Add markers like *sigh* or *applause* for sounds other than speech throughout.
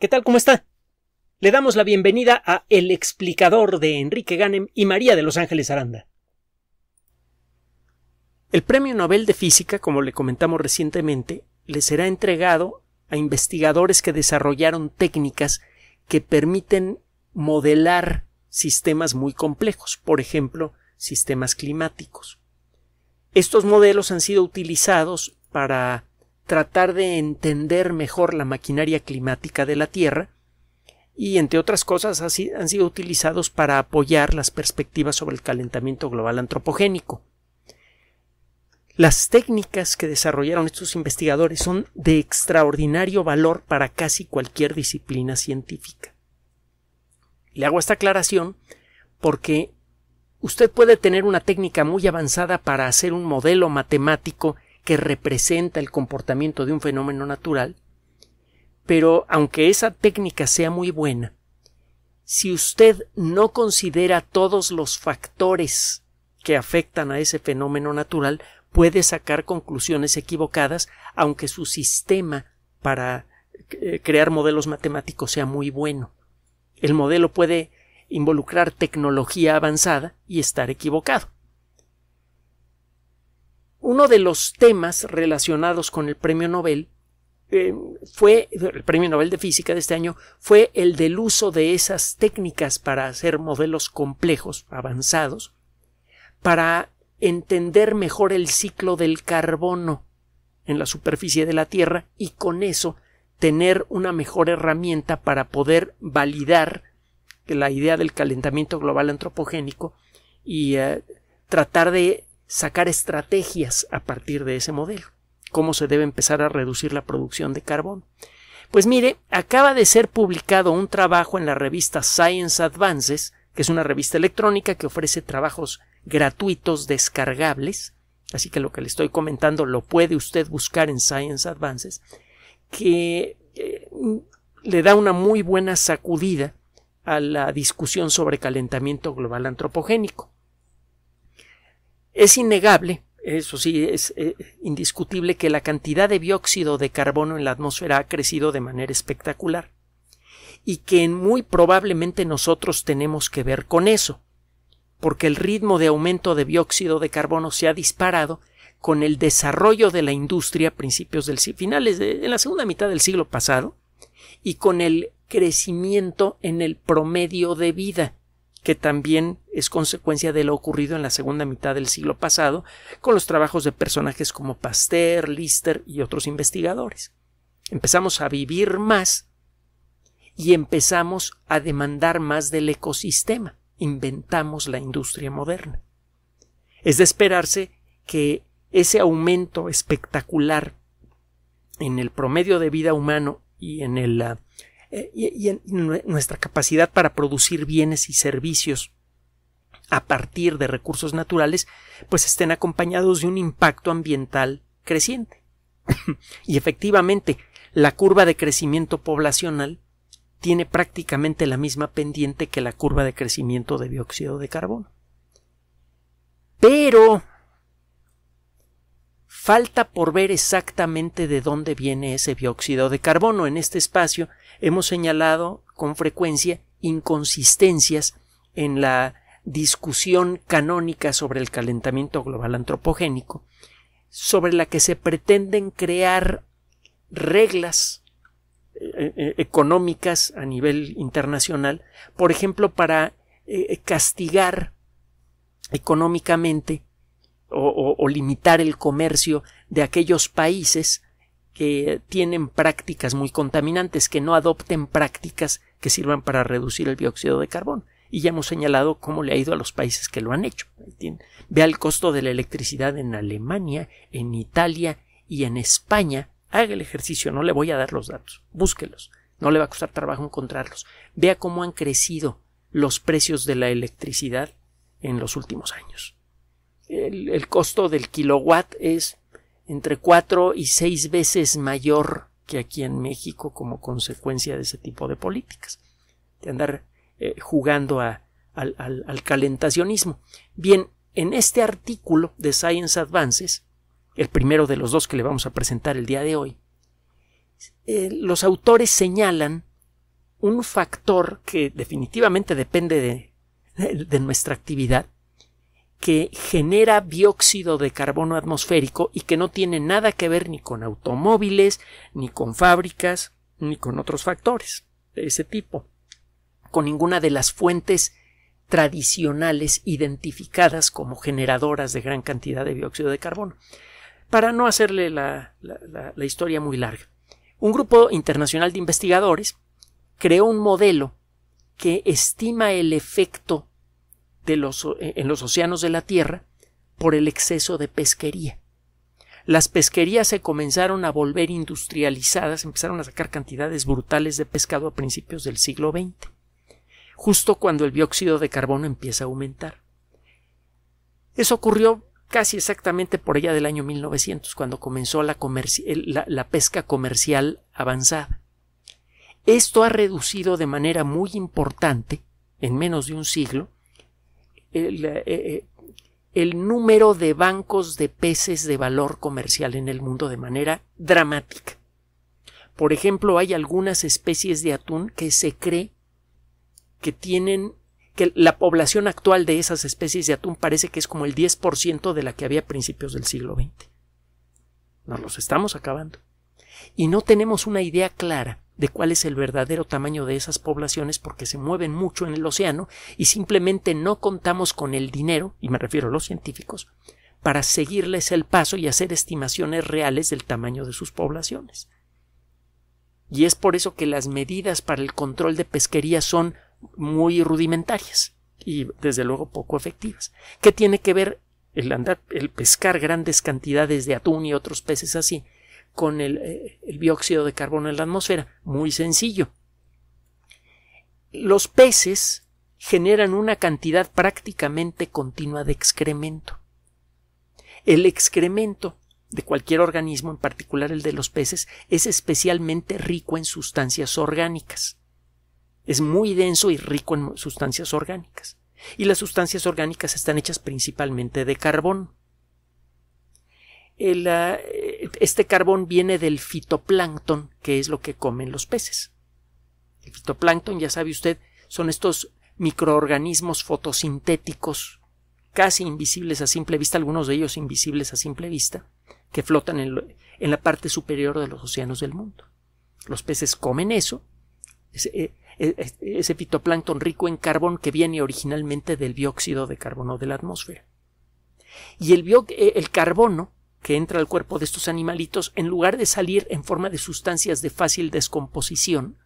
¿Qué tal? ¿Cómo está? Le damos la bienvenida a El explicador de Enrique Ganem y María de Los Ángeles Aranda. El Premio Nobel de Física, como le comentamos recientemente, le será entregado a investigadores que desarrollaron técnicas que permiten modelar sistemas muy complejos, por ejemplo, sistemas climáticos. Estos modelos han sido utilizados para tratar de entender mejor la maquinaria climática de la Tierra y, entre otras cosas, han sido utilizados para apoyar las perspectivas sobre el calentamiento global antropogénico. Las técnicas que desarrollaron estos investigadores son de extraordinario valor para casi cualquier disciplina científica. Le hago esta aclaración porque usted puede tener una técnica muy avanzada para hacer un modelo matemático que representa el comportamiento de un fenómeno natural, pero aunque esa técnica sea muy buena, si usted no considera todos los factores que afectan a ese fenómeno natural, puede sacar conclusiones equivocadas, aunque su sistema para eh, crear modelos matemáticos sea muy bueno. El modelo puede involucrar tecnología avanzada y estar equivocado uno de los temas relacionados con el premio Nobel eh, fue el premio Nobel de Física de este año fue el del uso de esas técnicas para hacer modelos complejos, avanzados, para entender mejor el ciclo del carbono en la superficie de la Tierra y con eso tener una mejor herramienta para poder validar la idea del calentamiento global antropogénico y eh, tratar de sacar estrategias a partir de ese modelo. ¿Cómo se debe empezar a reducir la producción de carbón? Pues mire, acaba de ser publicado un trabajo en la revista Science Advances, que es una revista electrónica que ofrece trabajos gratuitos descargables, así que lo que le estoy comentando lo puede usted buscar en Science Advances, que eh, le da una muy buena sacudida a la discusión sobre calentamiento global antropogénico. Es innegable, eso sí, es eh, indiscutible que la cantidad de dióxido de carbono en la atmósfera ha crecido de manera espectacular y que muy probablemente nosotros tenemos que ver con eso, porque el ritmo de aumento de dióxido de carbono se ha disparado con el desarrollo de la industria a principios del finales de la segunda mitad del siglo pasado y con el crecimiento en el promedio de vida que también es consecuencia de lo ocurrido en la segunda mitad del siglo pasado con los trabajos de personajes como Pasteur, Lister y otros investigadores. Empezamos a vivir más y empezamos a demandar más del ecosistema. Inventamos la industria moderna. Es de esperarse que ese aumento espectacular en el promedio de vida humano y en el ah, eh, y, nuestra capacidad para producir bienes y servicios a partir de recursos naturales, pues estén acompañados de un impacto ambiental creciente. *laughs* y efectivamente, la curva de crecimiento poblacional tiene prácticamente la misma pendiente que la curva de crecimiento de dióxido de carbono. Pero Falta por ver exactamente de dónde viene ese dióxido de carbono. En este espacio hemos señalado con frecuencia inconsistencias en la discusión canónica sobre el calentamiento global antropogénico, sobre la que se pretenden crear reglas eh, eh, económicas a nivel internacional, por ejemplo, para eh, castigar económicamente o, limitar el comercio de aquellos países que tienen prácticas muy contaminantes, que no adopten prácticas que sirvan para reducir el dióxido de carbono. Y ya hemos señalado cómo le ha ido a los países que lo han hecho. Vea el costo de la electricidad en Alemania, en Italia y en España. Haga el ejercicio, no le voy a dar los datos. Búsquelos. No le va a costar trabajo encontrarlos. Vea cómo han crecido los precios de la electricidad en los últimos años el, costo del kilowatt es entre cuatro y seis veces mayor que aquí en México como consecuencia de ese tipo de políticas, de andar eh, jugando al, calentacionismo. Bien, en este artículo de Science Advances, el primero de los dos que le vamos a presentar el día de hoy, eh, los autores señalan un factor que definitivamente depende de nuestra actividad, que genera dióxido de carbono atmosférico y que no tiene nada que ver ni con automóviles, ni con fábricas, ni con otros factores de ese tipo, con ninguna de las fuentes tradicionales identificadas como generadoras de gran cantidad de dióxido de carbono. Para no hacerle la, la historia muy larga, un grupo internacional de investigadores creó un modelo que estima el efecto e, en los océanos de la Tierra por el exceso de pesquería. Las pesquerías se comenzaron a volver industrializadas, empezaron a sacar cantidades brutales de pescado a principios del siglo XX, justo cuando el dióxido de carbono empieza a aumentar. Eso ocurrió casi exactamente por allá del año 1900, cuando comenzó la, pesca comercial avanzada. Esto ha reducido de manera muy importante, en menos de un siglo, eh, eh, el, número de bancos de peces de valor comercial en el mundo de manera dramática. Por ejemplo, hay algunas especies de atún que se cree que tienen que la población actual de esas especies de atún parece que es como el 10% de la que había a principios del siglo XX. Nos los estamos acabando. Y no tenemos una idea clara de cuál es el verdadero tamaño de esas poblaciones porque se mueven mucho en el océano y simplemente no contamos con el dinero, y me refiero a los científicos, para seguirles el paso y hacer estimaciones reales del tamaño de sus poblaciones. Y es por eso que las medidas para el control de pesquería son muy rudimentarias y desde luego poco efectivas. ¿Qué tiene que ver el el pescar grandes cantidades de atún y otros peces así con eh, el, dióxido de carbono en la atmósfera. Muy sencillo. Los peces generan una cantidad prácticamente continua de excremento. El excremento de cualquier organismo, en particular el de los peces, es especialmente rico en sustancias orgánicas. Es muy denso y rico en sustancias orgánicas. Y las sustancias orgánicas están hechas principalmente de carbón. El, eh, este carbón viene del fitoplancton, que es lo que comen los peces. El fitoplancton, ya sabe usted, son estos microorganismos fotosintéticos, casi invisibles a simple vista, algunos de ellos invisibles a simple vista, que flotan en, la parte superior de los océanos del mundo. Los peces comen eso, eh, eh, ese, fitoplancton rico en carbón que viene originalmente del dióxido de carbono de la atmósfera. Y el, eh, el carbono que entra al cuerpo de estos animalitos, en lugar de salir en forma de sustancias de fácil descomposición,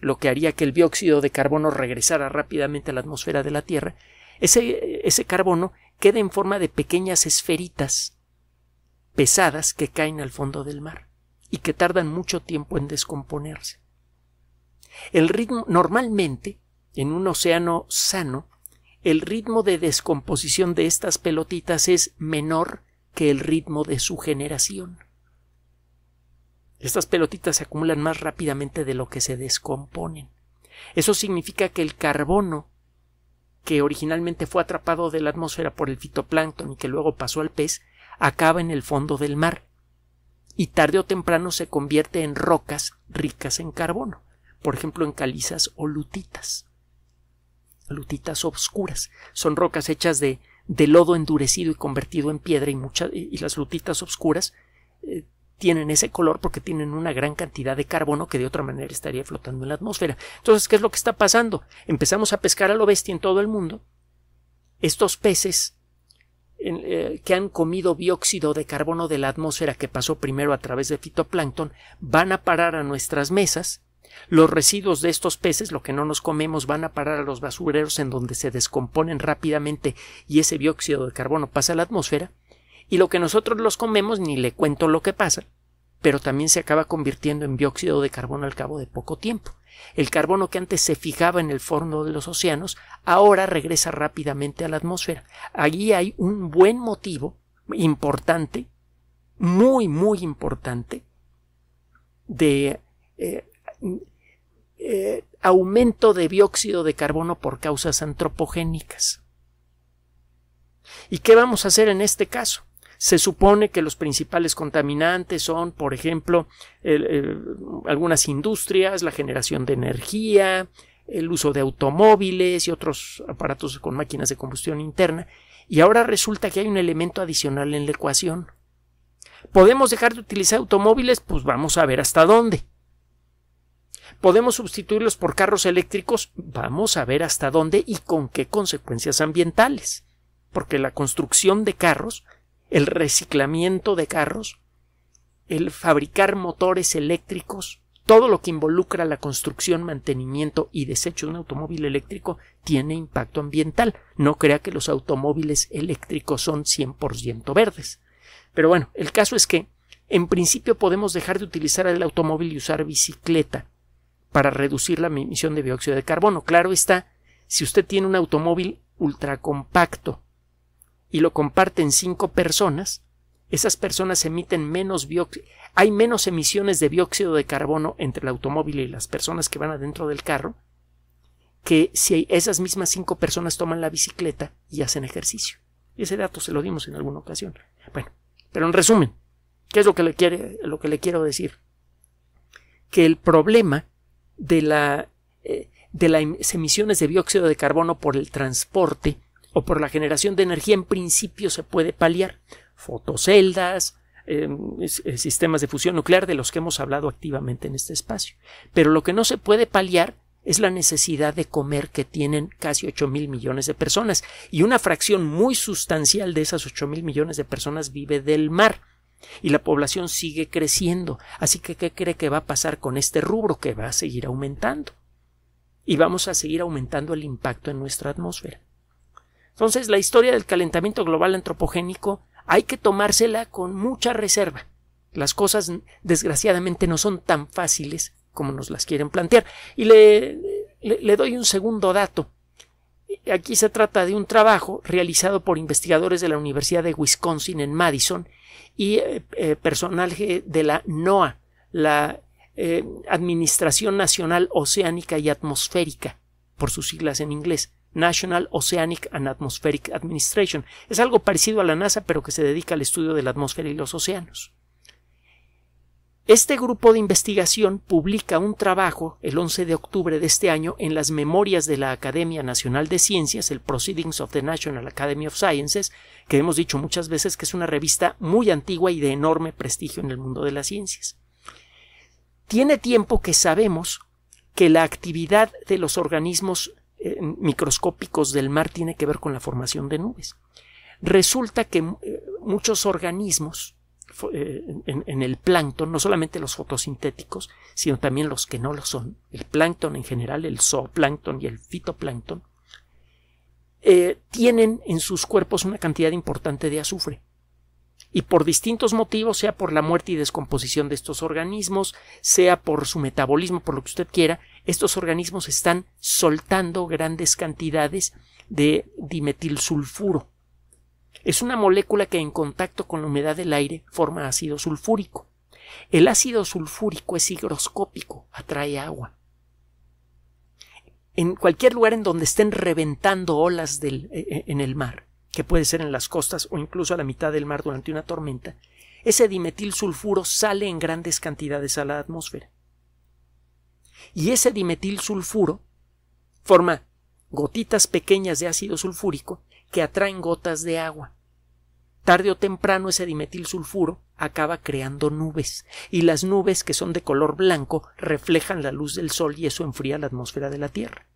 lo que haría que el dióxido de carbono regresara rápidamente a la atmósfera de la Tierra, ese, ese carbono queda en forma de pequeñas esferitas pesadas que caen al fondo del mar y que tardan mucho tiempo en descomponerse. El ritmo normalmente en un océano sano, el ritmo de descomposición de estas pelotitas es menor que el ritmo de su generación. Estas pelotitas se acumulan más rápidamente de lo que se descomponen. Eso significa que el carbono que originalmente fue atrapado de la atmósfera por el fitoplancton y que luego pasó al pez, acaba en el fondo del mar y tarde o temprano se convierte en rocas ricas en carbono, por ejemplo en calizas o lutitas. Lutitas obscuras son rocas hechas de de lodo endurecido y convertido en piedra y, y las lutitas oscuras eh, tienen ese color porque tienen una gran cantidad de carbono que de otra manera estaría flotando en la atmósfera. Entonces, ¿qué es lo que está pasando? Empezamos a pescar a lo bestia en todo el mundo. Estos peces eh, que han comido dióxido de carbono de la atmósfera que pasó primero a través de fitoplancton van a parar a nuestras mesas los residuos de estos peces, lo que no nos comemos, van a parar a los basureros en donde se descomponen rápidamente y ese dióxido de carbono pasa a la atmósfera. Y lo que nosotros los comemos, ni le cuento lo que pasa, pero también se acaba convirtiendo en dióxido de carbono al cabo de poco tiempo. El carbono que antes se fijaba en el fondo de los océanos, ahora regresa rápidamente a la atmósfera. Allí hay un buen motivo importante, muy, muy importante, de eh, eh, aumento de dióxido de carbono por causas antropogénicas. ¿Y qué vamos a hacer en este caso? Se supone que los principales contaminantes son, por ejemplo, eh, algunas industrias, la generación de energía, el uso de automóviles y otros aparatos con máquinas de combustión interna, y ahora resulta que hay un elemento adicional en la ecuación. ¿Podemos dejar de utilizar automóviles? Pues vamos a ver hasta dónde. ¿Podemos sustituirlos por carros eléctricos? Vamos a ver hasta dónde y con qué consecuencias ambientales. Porque la construcción de carros, el reciclamiento de carros, el fabricar motores eléctricos, todo lo que involucra la construcción, mantenimiento y desecho de un automóvil eléctrico tiene impacto ambiental. No crea que los automóviles eléctricos son 100% verdes. Pero bueno, el caso es que, en principio, podemos dejar de utilizar el automóvil y usar bicicleta para reducir la emisión de dióxido de carbono. Claro está, si usted tiene un automóvil ultracompacto y lo comparten cinco personas, esas personas emiten menos hay menos emisiones de dióxido de carbono entre el automóvil y las personas que van adentro del carro que si esas mismas cinco personas toman la bicicleta y hacen ejercicio. Ese dato se lo dimos en alguna ocasión. Bueno, pero en resumen, ¿qué es lo que le, quiere, lo que le quiero decir? Que el problema de, la, eh, de las emisiones de dióxido de carbono por el transporte o por la generación de energía en principio se puede paliar. Fotoceldas, em, eh, sistemas de fusión nuclear de los que hemos hablado activamente en este espacio. Pero lo que no se puede paliar es la necesidad de comer que tienen casi 8 mil millones de personas y una fracción muy sustancial de esas ocho mil millones de personas vive del mar. Y la población sigue creciendo. Así que, ¿qué cree que va a pasar con este rubro? Que va a seguir aumentando. Y vamos a seguir aumentando el impacto en nuestra atmósfera. Entonces, la historia del calentamiento global antropogénico hay que tomársela con mucha reserva. Las cosas, desgraciadamente, no son tan fáciles como nos las quieren plantear. Y le, le, doy un segundo dato. Aquí se trata de un trabajo realizado por investigadores de la Universidad de Wisconsin en Madison y eh, eh, personaje de la NOAA, la eh, Administración Nacional Oceánica y Atmosférica, por sus siglas en inglés, National Oceanic and Atmospheric Administration. Es algo parecido a la NASA, pero que se dedica al estudio de la atmósfera y los océanos. Este grupo de investigación publica un trabajo el 11 de octubre de este año en las memorias de la Academia Nacional de Ciencias, el Proceedings of the National Academy of Sciences, que hemos dicho muchas veces que es una revista muy antigua y de enorme prestigio en el mundo de las ciencias. Tiene tiempo que sabemos que la actividad de los organismos eh, microscópicos del mar tiene que ver con la formación de nubes. Resulta que eh, muchos organismos eh, en, el plancton, no solamente los fotosintéticos, sino también los que no lo son, el plancton en general, el zooplancton y el fitoplancton, eh, tienen en sus cuerpos una cantidad importante de azufre. Y por distintos motivos, sea por la muerte y descomposición de estos organismos, sea por su metabolismo, por lo que usted quiera, estos organismos están soltando grandes cantidades de dimetilsulfuro es una molécula que en contacto con la humedad del aire forma ácido sulfúrico. El ácido sulfúrico es higroscópico, atrae agua. En cualquier lugar en donde estén reventando olas e, e, en el mar, que puede ser en las costas o incluso a la mitad del mar durante una tormenta, ese dimetil sulfuro sale en grandes cantidades a la atmósfera. Y ese dimetil sulfuro forma gotitas pequeñas de ácido sulfúrico que atraen gotas de agua. Tarde o temprano ese dimetil sulfuro acaba creando nubes, y las nubes que son de color blanco reflejan la luz del sol y eso enfría la atmósfera de la Tierra.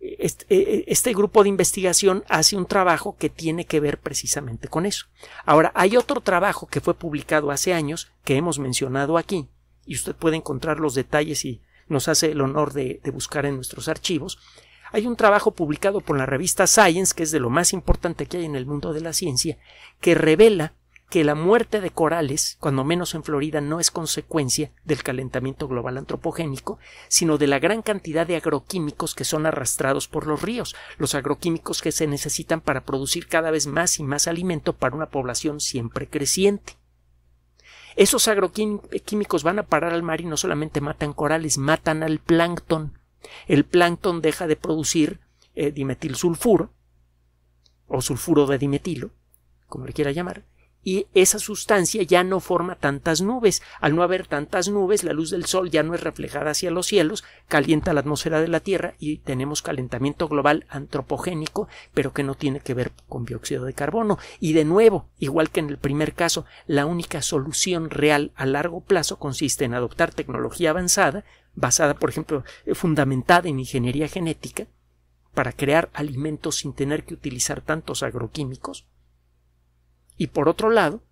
E-, e-, este, grupo de investigación hace un trabajo que tiene que ver precisamente con eso. Ahora, hay otro trabajo que fue publicado hace años que hemos mencionado aquí, y usted puede encontrar los detalles y nos hace el honor de buscar en nuestros archivos, hay un trabajo publicado por la revista Science, que es de lo más importante que hay en el mundo de la ciencia, que revela que la muerte de corales, cuando menos en Florida, no es consecuencia del calentamiento global antropogénico, sino de la gran cantidad de agroquímicos que son arrastrados por los ríos, los agroquímicos que se necesitan para producir cada vez más y más alimento para una población siempre creciente. Esos agroquímicos van a parar al mar y no solamente matan corales, matan al plancton. El plancton deja de producir eh, dimetilsulfuro o sulfuro de dimetilo, como le quiera llamar, y esa sustancia ya no forma tantas nubes. Al no haber tantas nubes, la luz del sol ya no es reflejada hacia los cielos, calienta la atmósfera de la Tierra y tenemos calentamiento global antropogénico, pero que no tiene que ver con dióxido de carbono. Y de nuevo, igual que en el primer caso, la única solución real a largo plazo consiste en adoptar tecnología avanzada, basada, por ejemplo, eh, fundamentada en ingeniería genética, para crear alimentos sin tener que utilizar tantos agroquímicos. Y por otro lado,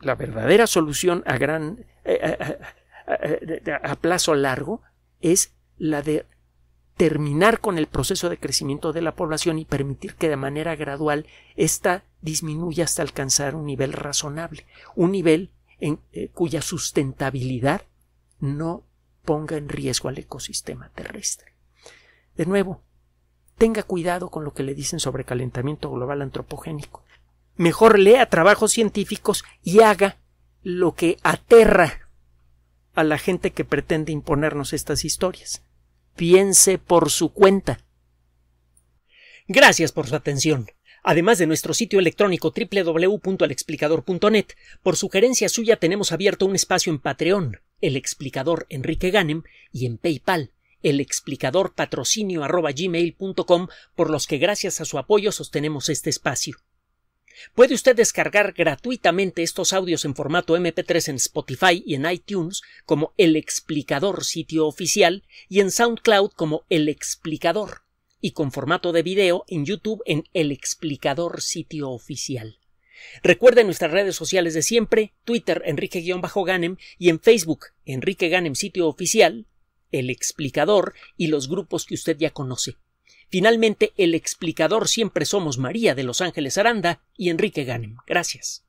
la verdadera solución a gran eh, eh, a, plazo largo es la de terminar con el proceso de crecimiento de la población y permitir que de manera gradual ésta disminuya hasta alcanzar un nivel razonable, un nivel en cuya sustentabilidad no ponga en riesgo al ecosistema terrestre. De nuevo, tenga cuidado con lo que le dicen sobre calentamiento global antropogénico. Mejor lea trabajos científicos y haga lo que aterra a la gente que pretende imponernos estas historias. Piense por su cuenta. Gracias por su atención. Además de nuestro sitio electrónico www.alexplicador.net, por sugerencia suya tenemos abierto un espacio en Patreon el explicador Enrique Ganem y en PayPal el explicador patrocinio por los que gracias a su apoyo sostenemos este espacio. Puede usted descargar gratuitamente estos audios en formato MP3 en Spotify y en iTunes como El Explicador sitio oficial y en SoundCloud como El Explicador y con formato de video en YouTube en El Explicador sitio oficial. Recuerde nuestras redes sociales de siempre, Twitter Enrique-Ganem y en Facebook Enrique Ganem Sitio Oficial, El Explicador y los grupos que usted ya conoce. Finalmente, El Explicador siempre somos María de Los Ángeles Aranda y Enrique Ganem. Gracias.